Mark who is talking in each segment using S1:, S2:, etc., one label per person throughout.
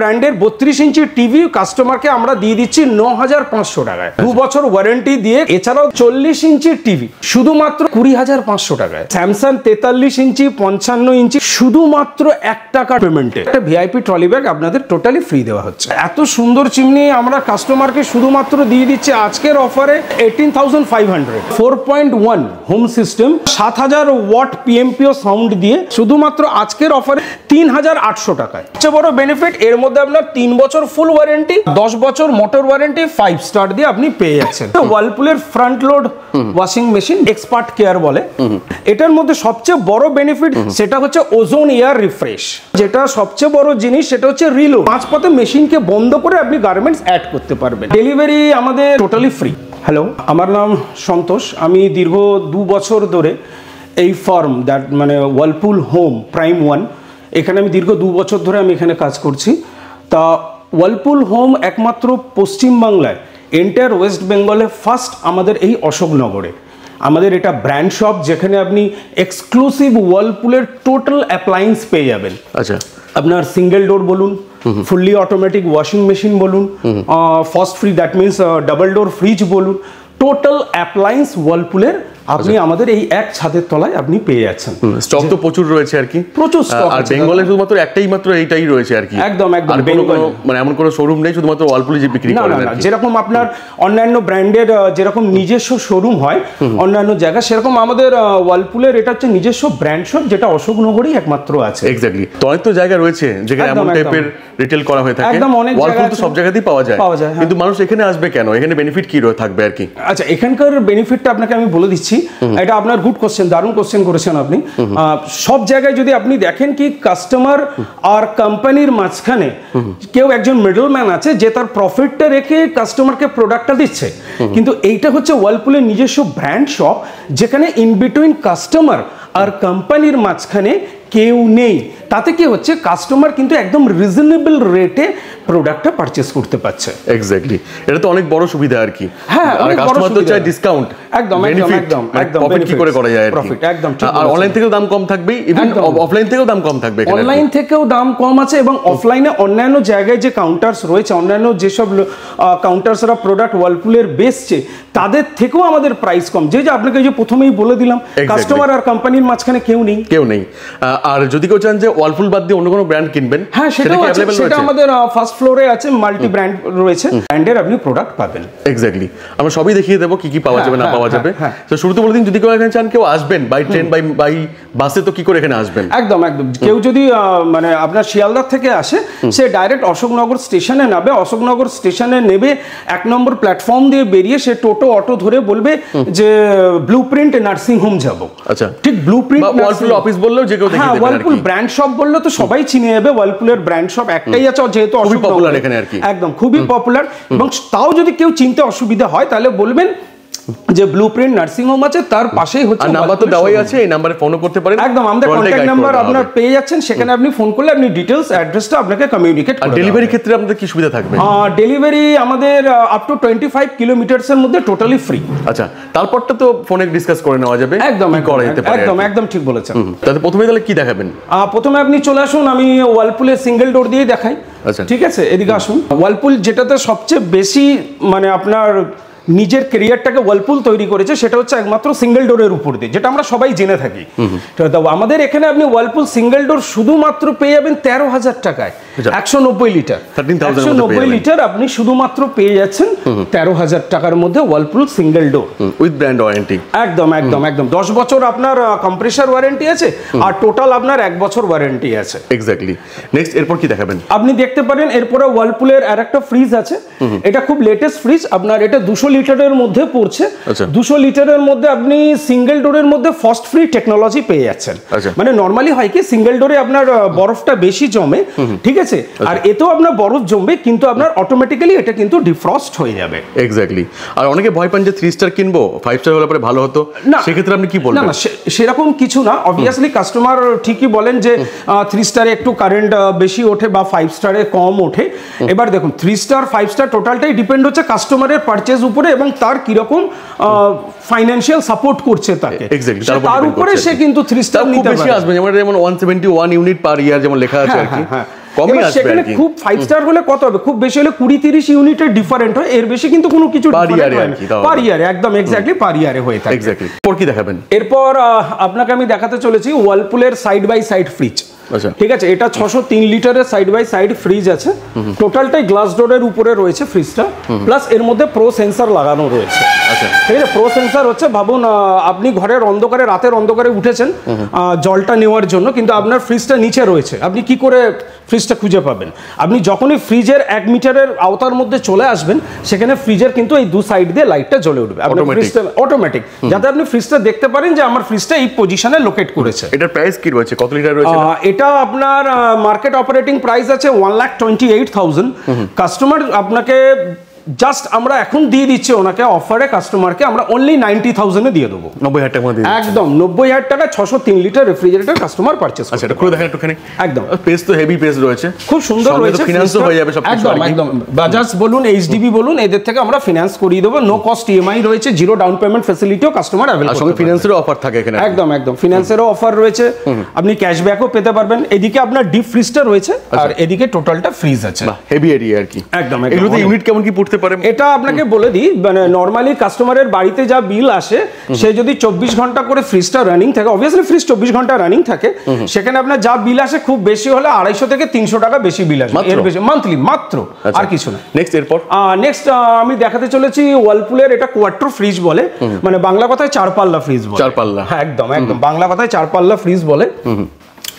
S1: ব্র্যান্ডের বত্রিশ inch TV কাস্টমারকে আমরা দিয়ে দিচ্ছি ন হাজার পাঁচশো টাকায় দু বছর ওয়ারেন্টি দিয়ে এছাড়াও চল্লিশ ইঞ্চির টিভি শুধুমাত্র কুড়ি হাজার পাঁচশো টাকায় স্যামসাং তেতাল্লিশ ইঞ্চি পঞ্চান্ন ইঞ্চি শুধুমাত্র এক টাকার পেমেন্টে একটা ভিআইপি ট্রলি ব্যাগ আপনাদের টোটালি ফ্রি দেওয়া হচ্ছে এত সুন্দর চিমনি আমরা কাস্টমারকে শুধুমাত্র দিয়ে দিচ্ছি আজকের অফারে eighteen thousand five hundred four point one home system সাত হাজার ওয়াট পিএমপিও সাউন্ড দিয়ে শুধুমাত্র আজকের অফারে তিন হাজার আটশো টাকায় সবচেয়ে বড় বেনিফিট এর মধ্যে আপনার তিন বছর ফুল ওয়ারেন্টি দশ বছর মোটর ওয়ারেন্টি ফাইভ স্টার দিয়ে আপনি পেয়ে যাচ্ছেন ওয়ালপুলের front load washing machine expert care বলে এটার মধ্যে সবচেয়ে বড় বেনিফিট সেটা হচ্ছে ওজোন এয়ার রিফ্রেশ যেটা সবচেয়ে বড় জিনিস সেটা হচ্ছে রিলো পাঁচ পথে মেশিনকে বন্ধ করে আপনি গার্মেন্টস অ্যাড করতে পারবেন ডেলিভারি আমাদের টোটালি ফ্রি হ্যালো আমার নাম সন্তোষ আমি দীর্ঘ দু বছর ধরে এই ফার্ম দ্যাট মানে ওয়ালপুল হোম প্রাইম ওয়ান এখানে আমি দীর্ঘ দু বছর ধরে আমি এখানে কাজ করছি তা ওয়ালপুল হোম একমাত্র পশ্চিমবাংলায় এন্টায়ার ওয়েস্ট বেঙ্গলে ফার্স্ট আমাদের এই অশোকনগরে আমাদের এটা ব্র্যান্ড শপ যেখানে আপনি এক্সক্লুসিভ ওয়ালপুলের টোটাল অ্যাপ্লায়েন্স পেয়ে যাবেন আচ্ছা আপনার সিঙ্গেল ডোর বলুন ফুললি অটোমেটিক ওয়াশিং মেশিন বলুন frost free that means double door fridge বলুন টোটাল অ্যাপ্লায়েন্স ওয়ালপুলের আপনি আচ্ছা। আমাদের এই এক ছাদের তলায় আপনি পেয়ে যাচ্ছেন স্টক তো প্রচুর রয়েছে আর কি প্রচুর স্টক আর বেঙ্গলে
S2: শুধুমাত্র একটাই মাত্র এইটাই রয়েছে আর কি একদম একদম
S1: মানে এমন কোনো শোরুম নেই
S2: শুধুমাত্র অল্পলি যে
S1: বিক্রি করে না যেরকম আপনার অন্যান্য ব্র্যান্ডের যেরকম নিজস্ব শোরুম হয় অন্যান্য জায়গা সেরকম আমাদের ওয়ালপুলের এটা হচ্ছে নিজস্ব ব্র্যান্ড শপ যেটা অশোকনগরেই একমাত্র আছে
S2: এক্স্যাক্টলি তো অনেক তো জায়গা রয়েছে যেখানে এমন টাইপের রিটেল
S1: করা হয়ে থাকে একদম অনেক জায়গা তো সব জায়গাতেই পাওয়া যায় পাওয়া যায় হ্যাঁ। কিন্তু মানুষ এখানে আসবে কেন এখানে বেনিফিট কি রয়ে থাকবে আর কি আচ্ছা এখানকার বেনিফিটটা আপনাকে আমি বলে দিচ্ছি দিচ্ছি এটা আপনার গুড কোশ্চেন দারুণ কোশ্চেন করেছেন আপনি সব জায়গায় যদি আপনি দেখেন কি কাস্টমার আর কোম্পানির মাঝখানে কেউ একজন মিডলম্যান আছে যে তার প্রফিটটা রেখে কাস্টমারকে প্রোডাক্টটা দিচ্ছে কিন্তু এইটা হচ্ছে ওয়ার্লপুলের নিজস্ব ব্র্যান্ড শপ যেখানে ইন বিটুইন কাস্টমার আর কোম্পানির মাঝখানে কেউ নেই তাতে কি হচ্ছে কাস্টমার কিন্তু একদম রিজনেবল রেটে প্রোডাক্টটা পারচেস করতে পারছে এক্স্যাক্টলি এটা তো অনেক বড় সুবিধা আর কি
S2: হ্যাঁ আর কাস্টমার মানে তো চায় ডিসকাউন্ট একদম একদম একদম প্রফিট মানে কি করে করা যায় প্রফিট একদম আর অনলাইন থেকেও দাম কম থাকবে ইভেন অফলাইন থেকেও দাম কম থাকবে অনলাইন
S1: থেকেও দাম কম আছে এবং অফলাইনে অন্যান্য জায়গায় যে কাউন্টার্স রয়েছে অন্যান্য যেসব কাউন্টার্সরা প্রোডাক্ট ওয়ালপুলের বেচছে তাদের থেকেও আমাদের প্রাইস কম যে যে আপনাকে যে প্রথমেই বলে দিলাম কাস্টমার আর কোম্পানির মাঝখানে কেউ নেই কেউ নেই আর যদি কেউ চান যে ওয়ালফুল বাদ দিয়ে অন্য কোনো ব্র্যান্ড কিনবেন হ্যাঁ সেটাও আছে সেটা আমাদের ফার্স্ট ফ্লোরে আছে মাল্টি
S2: ব্র্যান্ড রয়েছে ব্র্যান্ডের আপনি প্রোডাক্ট পাবেন এক্স্যাক্টলি আমরা সবই দেখিয়ে দেবো কি কি পাওয়া হ্যাঁ, যাবে না হ্যাঁ, পাওয়া হ্যাঁ, যাবে তো শুরুতে বলে দিন যদি কেউ এখানে চান কেউ আসবেন বাই ট্রেন বাই বাই বাসে তো কি করে এখানে আসবেন
S1: একদম একদম কেউ যদি মানে আপনার শিয়ালদার থেকে আসে সে ডাইরেক্ট অশোকনগর স্টেশনে নামবে অশোকনগর স্টেশনে নেবে এক নম্বর প্ল্যাটফর্ম দিয়ে বেরিয়ে সে টোটো অটো ধরে বলবে যে ব্লু প্রিন্ট নার্সিং হোম যাব আচ্ছা ঠিক ব্লু প্রিন্ট অফিস বললেও যে কেউ ওয়ালপুল ব্র্যান্ড শপ বললে তো সবাই চিনে যাবে ওয়ালপুলের ব্র্যান্ড শপ একটাই আছে যেহেতু খুবই পপুলার এখানে আর কি একদম খুবই পপুলার এবং তাও যদি কেউ চিনতে অসুবিধা হয় তাহলে বলবেন যে ব্লু প্রিন্ট নার্সিংহোম আছে তার পাশেই হচ্ছে নাম্বার তো দেওয়াই আছে এই নাম্বারে ফোনও করতে পারেন একদম আমাদের কন্ট্যাক্ট নাম্বার আপনার পেয়ে যাচ্ছেন সেখানে আপনি ফোন করলে আপনি ডিটেলস অ্যাড্রেসটা আপনাকে কমিউনিকেট করবেন ডেলিভারি ক্ষেত্রে আপনাদের কি সুবিধা থাকবে ডেলিভারি আমাদের আপ টু টোয়েন্টি ফাইভ এর মধ্যে টোটালি ফ্রি আচ্ছা তারপরটা তো ফোনে ডিসকাস করে নেওয়া যাবে একদম করা যেতে পারে একদম একদম ঠিক বলেছেন তাহলে প্রথমে তাহলে কি দেখাবেন প্রথমে আপনি চলে আসুন আমি ওয়ালপুলের সিঙ্গেল ডোর দিয়ে দেখাই আচ্ছা ঠিক আছে এদিকে আসুন ওয়ালপুল যেটাতে সবচেয়ে বেশি মানে আপনার নিজের কেরিয়ারটাকে ওয়ালপুল তৈরি করেছে সেটা হচ্ছে একমাত্র সিঙ্গেল ডোরের উপর দিয়ে যেটা আমরা সবাই জেনে থাকি আমাদের এখানে আপনি ওয়ালপুল সিঙ্গেল ডোর শুধুমাত্র পেয়ে যাবেন তেরো হাজার টাকায় আচ্ছা। একশো নব্বই লিটার একশো নব্বই লিটার আপনি শুধুমাত্র পেয়ে যাচ্ছেন তেরো হাজার টাকার মধ্যে Whirlpool single door with brand warranty একদম একদম একদম দশ বছর আপনার কম্প্রেসার ওয়ারেন্টি আছে আর টোটাল আপনার এক বছর ওয়ারেন্টি আছে এক্স্যাক্টলি নেক্সট এরপর কি দেখাবেন আপনি দেখতে পারেন এরপরে ওয়ালপুলের আর একটা ফ্রিজ আছে এটা খুব লেটেস্ট ফ্রিজ আপনার এটা দুশো লিটারের মধ্যে পড়ছে আচ্ছা। দুশো লিটারের মধ্যে আপনি সিঙ্গেল ডোরের মধ্যে ফার্স্ট ফ্রি টেকনোলজি পেয়ে যাচ্ছেন আচ্ছা। মানে নর্মালি হয় কি সিঙ্গেল ডোরে আপনার বরফটা বেশি জমে ঠিক আছে আচ্ছা। আর এতেও আপনার বরফ জমবে কিন্তু আপনার অটোমেটিক্যালি এটা কিন্তু ডিফ্রস্ট হয়ে যাবে এক্স্যাক্টলি আর অনেকে ভয় পান
S2: যে থ্রি স্টার কিনবো ফাইভ স্টার হলে পরে ভালো হতো না সেক্ষেত্রে আপনি কি বলবেন না
S1: সেরকম কিছু না অবভিয়াসলি কাস্টমার ঠিকই বলেন যে থ্রি স্টারে একটু কারেন্ট বেশি ওঠে বা ফাইভ স্টারে কম ওঠে এবার দেখুন থ্রি স্টার ফাইভ স্টার টোটালটাই ডিপেন্ড হচ্ছে কাস্টমারের পারচেজ উপর করে এবং তার কিরকম ফাইন্যান্সিয়াল সাপোর্ট করছে তাকে তার উপরে সে কিন্তু থ্রি স্টার নিতে পারে আসবে
S2: যেমন যেমন one seventy one unit per year যেমন লেখা আছে হ্যাঁ, আর কি হ্যাঁ, হ্যাঁ। সেখানে খুব ফাইভ
S1: স্টার হলে কত হবে খুব বেশি হলে কুড়ি তিরিশ ইউনিটের ডিফারেন্ট হয় এর বেশি কিন্তু কোনো কিছু পার ইয়ারে একদম এক্স্যাক্টলি পার ইয়ারে হয়ে থাকে এক্স্যাক্টলি কি দেখাবেন এরপর আপনাকে আমি দেখাতে চলেছি ওয়ালপুলের সাইড বাই সাইড ফ্রিজ আচ্ছা। ঠিক আছে এটা ছশো তিন লিটারের সাইড বাই সাইড ফ্রিজ আছে টোটালটাই গ্লাস ডোরের উপরে রয়েছে ফ্রিজটা প্লাস এর মধ্যে প্রো সেন্সার লাগানো রয়েছে আচ্ছা। ঠিক আছে প্রো সেন্সার হচ্ছে ভাবুন আপনি ঘরের অন্ধকারে রাতের অন্ধকারে উঠেছেন জলটা নেওয়ার জন্য কিন্তু আপনার ফ্রিজটা নিচে রয়েছে আপনি কি করে ফ্রিজটা খুঁজে পাবেন আপনি যখনই ফ্রিজের এক মিটারের আওতার মধ্যে চলে আসবেন সেখানে ফ্রিজের কিন্তু এই দু সাইড দিয়ে লাইটটা জ্বলে উঠবে অটোমেটিক যাতে আপনি ফ্রিজটা দেখতে পারেন যে আমার ফ্রিজটা এই পজিশনে লোকেট করেছে এটার প্রাইস কি রয়েছে কত লিটার রয়েছে এটা আপনার মার্কেট অপারেটিং প্রাইস আছে one lakh twenty eight thousand customer আপনাকে জাস্ট আমরা এখন দিয়ে দিচ্ছি ওনাকে অফারে কাস্টমারকে আমরা অনলি নাইনটি থাউজেন্ডে দিয়ে দেবো নব্বই হাজার টাকা দিয়ে একদম নব্বই হাজার টাকা ছশো তিন লিটার রেফ্রিজারেটর কাস্টমার পারচেস আচ্ছা এটা খুলে দেখেন একটুখানি একদম পেজ তো হেভি পেজ রয়েছে খুব সুন্দর রয়েছে ফিনান্স হয়ে যাবে সব একদম একদম বাজাজ বলুন এইচডিবি বলুন এদের থেকে আমরা ফিনান্স করিয়ে দেবো নো কস্ট ইএমআই রয়েছে জিরো ডাউন পেমেন্ট ফ্যাসিলিটিও কাস্টমার অ্যাভেলেবল সঙ্গে ফিনান্সেরও অফার থাকে এখানে একদম একদম ফিনান্সেরও অফার রয়েছে আপনি ক্যাশব্যাকও পেতে পারবেন এদিকে আপনার ডিপ ফ্রিজটা রয়েছে আচ্ছা। আর এদিকে টোটালটা ফ্রিজ আছে
S2: হেভি এরিয়া আর কি
S1: একদম এগুলোতে ইউনিট কেমন কি পুট করতে পারে এটা আপনাকে বলে দিই মানে নর্মালি কাস্টমারের বাড়িতে যা বিল আসে সে যদি চব্বিশ ঘন্টা করে ফ্রিজটা রানিং থাকে অবভিয়াসলি ফ্রিজ চব্বিশ ঘন্টা রানিং থাকে সেখানে আপনার যা বিল আসে খুব বেশি হলে আড়াইশো থেকে তিনশো টাকা বেশি বিল আসে এর বেশি মান্থলি মাত্র আচ্ছা। আর কিছু না নেক্সট এরপর নেক্সট আমি দেখাতে চলেছি ওয়ালপুলের এটা কোয়াট্রো ফ্রিজ বলে মানে বাংলা কথায় চার পাল্লা ফ্রিজ বলে চার পাল্লা হ্যাঁ একদম একদম বাংলা কথায় চার পাল্লা ফ্রিজ বলে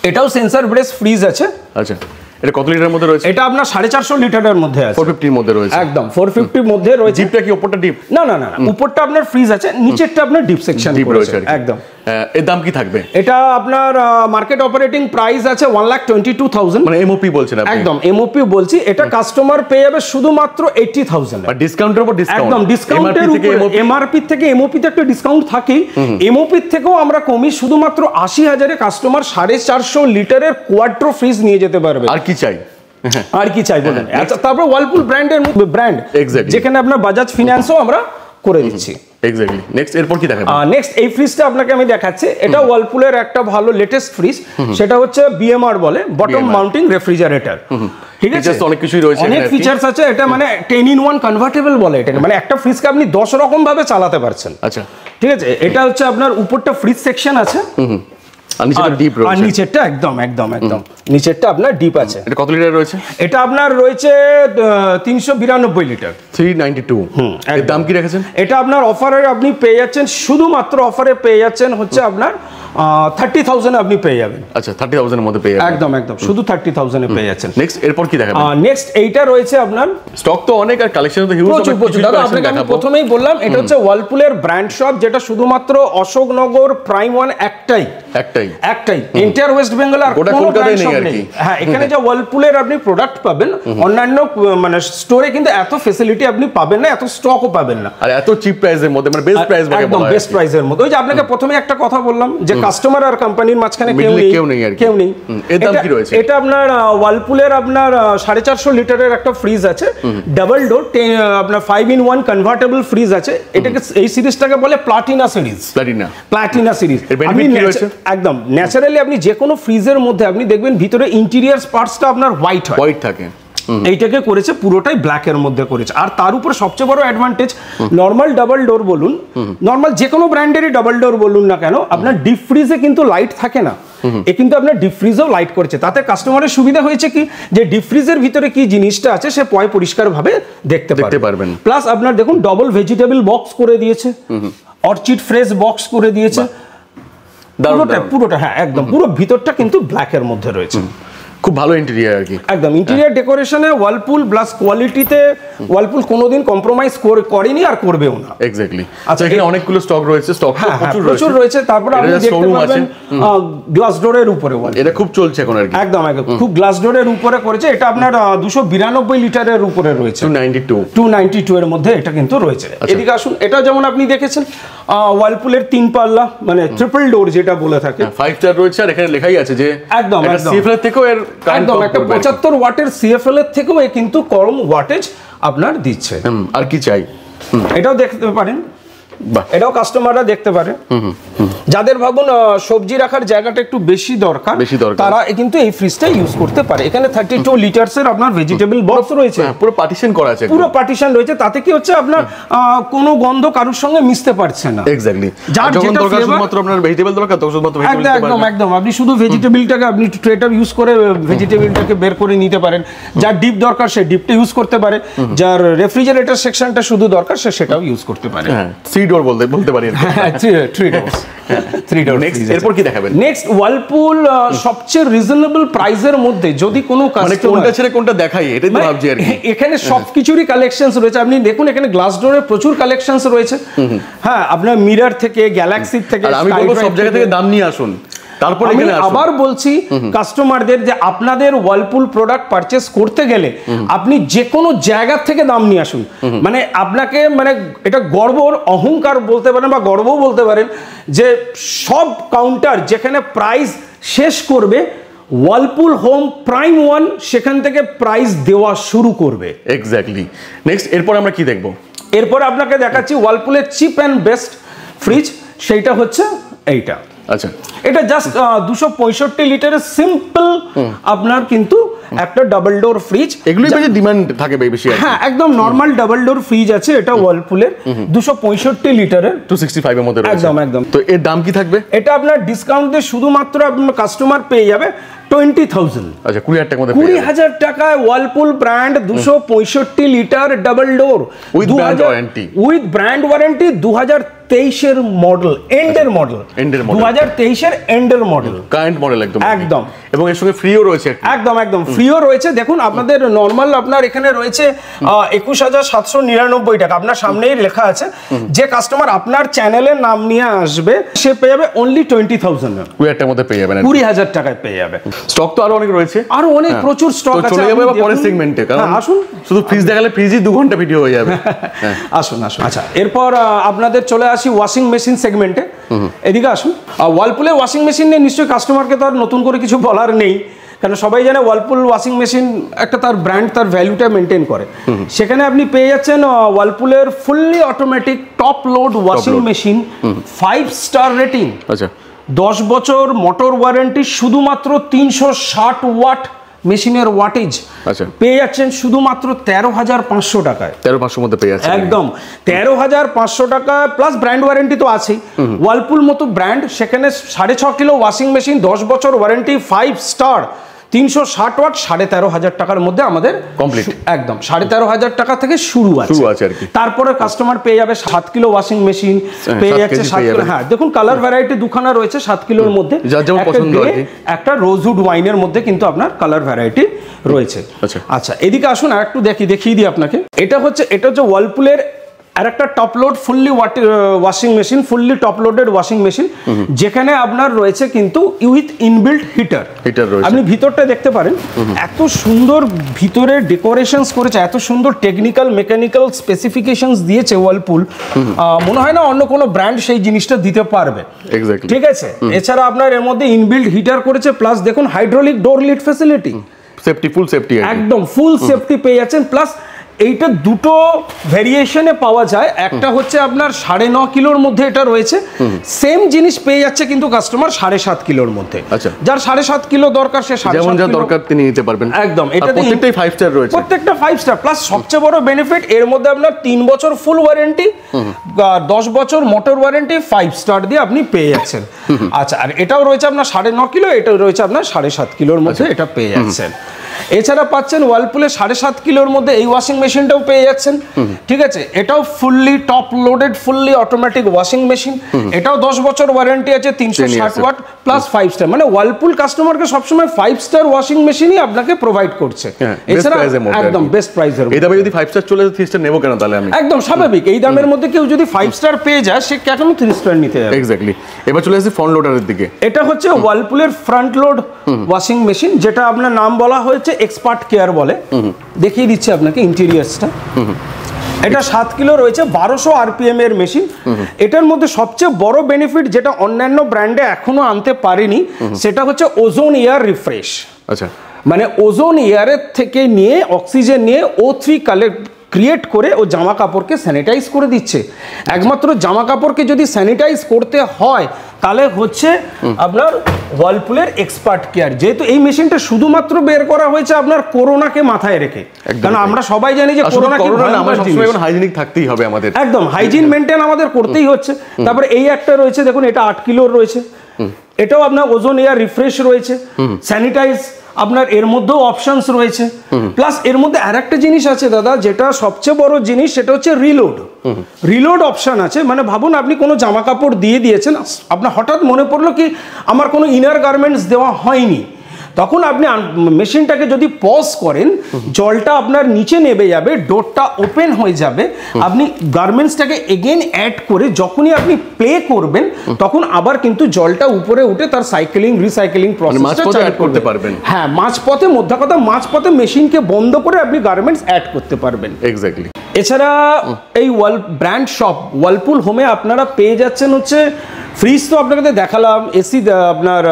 S1: এটাও সেন্সার ব্রেস ফ্রিজ আছে আচ্ছা এটা কত লিটারের মধ্যে রয়েছে এটা আপনার সাড়ে চারশো লিটারের মধ্যে আছে ফোর ফিফটির মধ্যে রয়েছে একদম ফোর ফিফটির মধ্যে রয়েছে জিপটা কি উপরটা ডিপ না না না উপরটা আপনার ফ্রিজ আছে নিচেরটা আপনার ডিপ সেকশন ডিপ রয়েছে একদম এর দাম কি থাকবে এটা আপনার মার্কেট অপারেটিং প্রাইস আছে one lakh twenty two thousand মানে এমওপি বলছেন একদম এমওপি বলছি এটা কাস্টমার পেয়ে যাবে শুধুমাত্র এইটি থাউজেন্ড ডিসকাউন্টের উপর একদম ডিসকাউন্টের উপর এমআরপি থেকে এমওপি তে একটা ডিসকাউন্ট থাকেই এমওপি থেকেও আমরা কমি শুধুমাত্র আশি হাজারে কাস্টমার সাড়ে চারশো লিটারের কোয়াট্রো ফ্রিজ নিয়ে যেতে পারবে আর কি চাই আর কি চাই বলেন আচ্ছা তারপর ওয়ালপুল ব্র্যান্ডের ব্র্যান্ড যেখানে আপনার বাজাজ ফিনান্সও আমরা করে দিচ্ছি নেক্সট এই ফ্রিজটা আপনাকে আমি দেখাচ্ছি এটা ওয়ালপুলের একটা ভালো লেটেস্ট ফ্রিজ সেটা হচ্ছে বলে বটম রেফ্রিজারেটর ঠিক আছে অনেক কিছুই রয়েছে ফিচার্স আছে এটা মানে টেন ইন ওয়ান কনভার্টেবল বলে এটা মানে একটা ফ্রিজকে আপনি দশ রকম ভাবে চালাতে পারছেন আচ্ছা ঠিক আছে এটা হচ্ছে আপনার উপরটা ফ্রিজ সেকশন আছে নিচেরটা একদম একদম একদম নিচেরটা আপনার ডিপ আছে এটা কত লিটার রয়েছে এটা আপনার রয়েছে তিনশো বিরানব্বই লিটার থ্রি টু দাম কি রেখেছেন এটা আপনার অফারে আপনি পেয়ে যাচ্ছেন শুধুমাত্র অফারে পেয়ে যাচ্ছেন হচ্ছে আপনার আপনি পেয়ে যাবেন আচ্ছা মধ্যে পেয়ে যাবেন একদম একদম শুধু পেয়ে যাচ্ছেন নেক্সট এরপর কি দেখাবেন নেক্সট এইটা রয়েছে আপনার স্টক তো অনেক আর কালেকশন তো হিউজ দাদা আপনাকে আমি প্রথমেই বললাম এটা হচ্ছে ওয়ালপুলের ব্র্যান্ড শপ যেটা শুধুমাত্র অশোকনগর প্রাইম ওয়ান একটাই একটাই একটাই এন্টার ওয়েস্ট বেঙ্গল আর নেই আর কি হ্যাঁ এখানে যা ওয়ালপুলের আপনি প্রোডাক্ট পাবেন অন্যান্য মানে স্টোরে কিন্তু এত ফ্যাসিলিটি আপনি পাবেন না এত স্টকও পাবেন না
S2: আর এত চিপ প্রাইসের
S1: মধ্যে মানে বেস্ট প্রাইস একদম বেস্ট প্রাইসের মধ্যে ওই যে আপনাকে প্রথমে একটা কথা বললাম যে কাস্টমার আর কোম্পানির মাঝখানে কেউ নেই কেউ নেই আর কেউ নেই এর দাম কি রয়েছে এটা আপনার ওয়ালপুলের আপনার 450 লিটারের একটা ফ্রিজ আছে ডাবল ডোর আপনার 5 ইন 1 কনভার্টেবল ফ্রিজ আছে এটাকে এই সিরিজটাকে বলে Platina series Platina Platina series একদম ন্যাচারালি আপনি যে কোনো ফ্রিজের মধ্যে আপনি দেখবেন ভিতরে ইন্টেরিয়ার পার্টসটা আপনার হোয়াইট হয় হোয়াইট থাকে এইটাকে করেছে পুরোটাই এর মধ্যে করেছে আর তার উপর সবচেয়ে বড় অ্যাডভান্টেজ নর্মাল ডাবল ডোর বলুন নর্মাল যে কোনো ব্র্যান্ডেরই ডাবল ডোর বলুন না কেন আপনার ডিপ ফ্রিজে কিন্তু লাইট থাকে না এ কিন্তু আপনার ডিপ লাইট করছে তাতে কাস্টমারের সুবিধা হয়েছে কি যে ডিপ ফ্রিজের ভিতরে কি জিনিসটা আছে সে পয় ভাবে দেখতে পারবেন প্লাস আপনার দেখুন ডবল ভেজিটেবল বক্স করে দিয়েছে অর্চিড ফ্রেশ বক্স করে দিয়েছে পুরোটা পুরোটা হ্যাঁ একদম পুরো ভিতরটা কিন্তু ব্ল্যাকের মধ্যে রয়েছে খুব ভালো ইন্টেরিয়ার আর কি একদম ইন্টেরিয়ার ডেকোরেশনে ওয়ালপুল প্লাস কোয়ালিটিতে ওয়ালপুল কোনোদিন কম্প্রোমাইজ করেনি আর করবেও না এক্স্যাক্টলি আচ্ছা এখানে অনেকগুলো স্টক রয়েছে স্টক হ্যাঁ, হ্যাঁ, প্রচুর রয়েছে তারপর আপনি দেখতে পাবেন গ্লাস ডোরের উপরে ওয়াল এটা খুব চলছে এখন আর কি একদম একদম খুব গ্লাস ডোরের উপরে করেছে এটা আপনার 292 লিটারের উপরে রয়েছে 292 292 এর মধ্যে এটা কিন্তু রয়েছে আচ্ছা। এদিকে আসুন এটা যেমন আপনি দেখেছেন ওয়ালপুলের তিন পাল্লা মানে ট্রিপল ডোর যেটা বলে থাকে ফাইভ হ্যাঁ, স্টার রয়েছে আর এখানে লেখাই আছে যে একদম একদম থেকেও এর একদম একটা পঁচাত্তর ওয়াটের সিএফএল এর থেকেও কিন্তু কম ওয়াটেজ আপনার দিচ্ছে আর কি চাই এটাও দেখতে পারেন এটাও কাস্টমাররা দেখতে পারে যাদের ভাবুন সবজি রাখার জায়গাটা একটু বেশি দরকার বেশি দরকার তারা কিন্তু এই ফ্রিজটা ইউজ করতে পারে এখানে থার্টি টু লিটার্স এর আপনার ভেজিটেবল বক্স রয়েছে হ্যাঁ, পুরো পার্টিশন করা আছে পুরো পার্টিশন রয়েছে তাতে কি হচ্ছে আপনার কোনো গন্ধ কারোর সঙ্গে মিশতে পারছে না এক্স্যাক্টলি যার যখন দরকার শুধুমাত্র
S2: আপনার ভেজিটেবল দরকার তখন শুধুমাত্র ভেজিটেবল একদম
S1: একদম আপনি শুধু ভেজিটেবলটাকে আপনি ট্রেটার ইউজ করে ভেজিটেবলটাকে বের করে নিতে পারেন যার ডিপ দরকার সে ডিপটা ইউজ করতে পারে যার রেফ্রিজারেটর সেকশনটা শুধু দরকার সে সেটাও ইউজ করতে পারে হ্যাঁ ডোর বলতে বলতে পারি হ্যাঁ, সবচেয়ে রিজনেবল মধ্যে যদি মানে ছেড়ে কোনটা মানে রয়েছে আপনি দেখুন এখানে গ্লাস প্রচুর রয়েছে হ্যাঁ আপনার মিরর থেকে গ্যালাক্সি থেকে আমি সব জায়গা থেকে দাম নিয়ে আসুন তারপরে আবার বলছি কাস্টমারদের যে আপনাদের ওয়ালপুল প্রোডাক্ট পারচেস করতে গেলে আপনি যে কোনো জায়গার থেকে দাম নিয়ে আসুন মানে আপনাকে মানে এটা গর্ব অহংকার বলতে পারেন বা গর্ব বলতে পারেন যে সব কাউন্টার যেখানে প্রাইস শেষ করবে ওয়ালপুল হোম প্রাইম ওয়ান সেখান থেকে প্রাইস দেওয়া শুরু করবে এক্স্যাক্টলি নেক্সট এরপর আমরা কি দেখব এরপর আপনাকে দেখাচ্ছি ওয়ালপুলের চিপ অ্যান্ড বেস্ট ফ্রিজ সেইটা হচ্ছে এইটা আচ্ছা এটা জাস্ট দুশো পঁয়ষট্টি লিটারের সিম্পল আপনার কিন্তু একটা ডাবল ডোর ফ্রিজ এগুলো বেশি ডিমান্ড থাকে বেশি হ্যাঁ একদম নর্মাল ডাবল ডোর ফ্রিজ আছে এটা ওয়ালপুলের দুশো পঁয়ষট্টি লিটারের টু সিক্সটি ফাইভের মধ্যে একদম একদম তো এর দাম কি থাকবে এটা আপনার ডিসকাউন্ট দিয়ে শুধুমাত্র আপনার কাস্টমার পেয়ে যাবে টোয়েন্টি থাউজেন্ড আচ্ছা কুড়ি হাজার টাকা কুড়ি হাজার টাকায় ওয়ালপুল ব্র্যান্ড দুশো পঁয়ষট্টি litre double door with brand warranty with brand warranty দু হাজার তেইশের মডেল এন্ডের মডেল এন্ডের মডেল দু হাজার তেইশের এন্ডের মডেল কারেন্ট মডেল একদম একদম এবং এর সঙ্গে ফ্রিও রয়েছে একদম একদম ফ্রিও রয়েছে দেখুন আপনাদের নর্মাল আপনার এখানে রয়েছে একুশ হাজার সাতশো নিরানব্বই টাকা আপনার সামনেই লেখা আছে যে কাস্টমার আপনার চ্যানেলের নাম নিয়ে আসবে সে পেয়ে যাবে অনলি টোয়েন্টি থাউজেন্ড
S2: কুড়ি হাজার মধ্যে পেয়ে যাবে কুড়ি
S1: হাজার টাকায় পেয়ে যাবে
S2: স্টক তো আরো অনেক রয়েছে আরো অনেক হ্যাঁ। প্রচুর স্টক আছে চলে যাবে পরের সেগমেন্টে কারণ হ্যাঁ,
S1: আসুন শুধু ফ্রিজ দেখালে ফ্রিজই দু ঘন্টা ভিডিও হয়ে যাবে হ্যাঁ। আসুন আসুন আচ্ছা এরপর আপনাদের চলে আসে আসি ওয়াশিং মেশিন সেগমেন্টে এদিকে আসুন আর ওয়ালপুলের ওয়াশিং মেশিন নিয়ে নিশ্চয়ই কাস্টমারকে তো আর নতুন করে কিছু বলার নেই কারণ সবাই জানে ওয়ালপুল ওয়াশিং মেশিন একটা তার ব্র্যান্ড তার ভ্যালুটা মেনটেন করে সেখানে আপনি পেয়ে যাচ্ছেন ওয়ালপুলের fully automatic top load washing machine five star rating আচ্ছা দশ বছর মোটর ওয়ারেন্টি শুধুমাত্র তিনশো ষাট ওয়াট মেশিনের ওয়াটেজ আচ্ছা। পেয়ে যাচ্ছেন শুধুমাত্র তেরো হাজার পাঁচশো টাকায় তেরো পাঁচশো মধ্যে পেয়ে যাচ্ছেন একদম তেরো হাজার পাঁচশো টাকা প্লাস ব্র্যান্ড ওয়ারেন্টি তো আছেই ওয়ালপুল মতো ব্র্যান্ড সেখানে সাড়ে ছ কিলো ওয়াশিং মেশিন দশ বছর ওয়ারেন্টি ফাইভ স্টার তিনশো ষাট ওয়াট সাড়ে তেরো হাজার টাকার মধ্যে আমাদের কমপ্লিট একদম সাড়ে তেরো হাজার টাকা থেকে শুরু আছে আছে আর কি তারপরে কাস্টমার পেয়ে যাবে সাত কিলো ওয়াশিং হ্যাঁ, মেশিন পেয়ে যাচ্ছে সাত কিলো হ্যাঁ দেখুন কালার ভ্যারাইটি দুখানা রয়েছে সাত কিলোর মধ্যে একটা রোজউড ওয়াইনের মধ্যে কিন্তু আপনার কালার ভ্যারাইটি রয়েছে আচ্ছা।, আচ্ছা এদিকে আসুন আর একটু দেখি দেখিয়ে দিই আপনাকে এটা হচ্ছে এটা হচ্ছে ওয়ালপুলের আর একটা top load fully washing machine fully top loaded washing machine যেখানে আপনার রয়েছে কিন্তু উইথ ইনবিল্ট হিটার হিটার রয়েছে আপনি ভিতরটা দেখতে পারেন এত সুন্দর ভিতরে ডেকোরেশনস করেছে এত সুন্দর টেকনিক্যাল মেকানিক্যাল স্পেসিফিকেশনস দিয়েছে ওয়ালপুল মনে হয় না অন্য কোনো ব্র্যান্ড সেই জিনিসটা দিতে পারবে ঠিক আছে এছাড়া আপনার এর মধ্যে ইনবিল্ট হিটার করেছে প্লাস দেখুন hydraulic door lid facility safety full safety একদম ফুল সেফটি পেয়ে যাচ্ছেন প্লাস এইটা দুটো ভেরিয়েশনে পাওয়া যায় একটা হচ্ছে আপনার সাড়ে ন কিলোর মধ্যে এটা রয়েছে সেম জিনিস পেয়ে যাচ্ছে কিন্তু কাস্টমার সাড়ে সাত কিলোর মধ্যে আচ্ছা। যার সাড়ে সাত কিলো দরকার সে সাড়ে যা দরকার তিনি নিতে পারবেন একদম এটা প্রত্যেকটাই ফাইভ স্টার রয়েছে প্রত্যেকটা ফাইভ স্টার প্লাস সবচেয়ে বড় বেনিফিট এর মধ্যে আপনার তিন বছর ফুল ওয়ারেন্টি দশ বছর মোটর ওয়ারেন্টি ফাইভ স্টার দিয়ে আপনি পেয়ে যাচ্ছেন আচ্ছা আর এটাও রয়েছে আপনার সাড়ে ন কিলো এটা রয়েছে আপনার সাড়ে সাত কিলোর মধ্যে আচ্ছা। এটা পেয়ে যাচ্ছেন এছাড়া পাচ্ছেন ওয়ালপুলে সাড়ে সাত কিলোর মধ্যে এই ওয়াশিং মেশিনটাও পেয়ে যাচ্ছেন ঠিক আছে এটাও fully top loaded fully automatic washing machine এটাও দশ বছর ওয়ারেন্টি আছে তিনশো ষাট ওয়াট প্লাস ফাইভ স্টার মানে ওয়ালপুল কাস্টমারকে সবসময় ফাইভ স্টার ওয়াশিং মেশিনই আপনাকে প্রোভাইড করছে
S2: হ্যাঁ, এছাড়া একদম বেস্ট যদি ফাইভ স্টার চলে থ্রি স্টার নেবো কেন তাহলে আমি একদম
S1: স্বাভাবিক এই দামের মধ্যে কেউ যদি ফাইভ স্টার পেয়ে যায় সে কেন থ্রি স্টার নিতে যাবে এক্স্যাক্টলি এবার চলে আসি ফ্রন্ট লোডারের দিকে এটা হচ্ছে ওয়ালপুলের ফ্রন্ট লোড ওয়াশিং মেশিন যেটা আপনার নাম বলা হয়েছে এক্সপার্ট কেয়ার বলে দেখিয়ে দিচ্ছি আপনাকে ইন্টেরিয়ার্সটা এটা সাত কিলো রয়েছে বারোশো আরপিএম এর মেশিন এটার মধ্যে সবচেয়ে বড় বেনিফিট যেটা অন্যান্য ব্র্যান্ডে এখনো আনতে পারেনি সেটা হচ্ছে ওজোন ইয়ার রিফ্রেশ আচ্ছা মানে ওজোন ইয়ারের থেকে নিয়ে অক্সিজেন নিয়ে ও থ্রি কালেক্ট ক্রিয়েট করে ও জামা কাপড়কে স্যানিটাইজ করে দিচ্ছে একমাত্র জামা কাপড়কে যদি স্যানিটাইজ করতে হয় তাহলে হচ্ছে আপনার ওয়ালপুলের এক্সপার্ট কেয়ার যেহেতু এই মেশিনটা শুধুমাত্র বের করা হয়েছে আপনার করোনাকে মাথায় রেখে কারণ আমরা সবাই জানি যে করোনা
S2: হাইজিনিক থাকতেই হবে আমাদের একদম হাইজিন
S1: মেনটেন আমাদের করতেই হচ্ছে তারপরে এই একটা রয়েছে দেখুন এটা আট কিলোর রয়েছে এটাও আপনার ওজন এয়ার রিফ্রেশ রয়েছে স্যানিটাইজ আপনার এর মধ্যেও অপশানস রয়েছে প্লাস এর মধ্যে আর একটা জিনিস আছে দাদা যেটা সবচেয়ে বড় জিনিস সেটা হচ্ছে রিলোড রিলোড অপশান আছে মানে ভাবুন আপনি কোনো জামা কাপড় দিয়ে দিয়েছেন আপনার হঠাৎ মনে পড়লো কি আমার কোনো ইনার গার্মেন্টস দেওয়া হয়নি তখন আপনি মেশিনটাকে যদি পজ করেন জলটা আপনার নিচে নেমে যাবে ডোরটা ওপেন হয়ে যাবে আপনি গার্মেন্টসটাকে এগেন অ্যাড করে যখনই আপনি প্লে করবেন তখন আবার কিন্তু জলটা উপরে উঠে তার সাইকেলিং রিসাইকেলিং অ্যাড করতে পারবেন হ্যাঁ মাঝপথে মধ্যা কথা মাঝপথে মেশিনকে বন্ধ করে আপনি গার্মেন্টস অ্যাড করতে পারবেন এক্স্যাক্টলি এছাড়া এই ওয়াল ব্র্যান্ড শপ ওয়ালপুল হোমে আপনারা পেয়ে যাচ্ছেন হচ্ছে ফ্রিজ তো আপনাকে দেখালাম এসি আপনার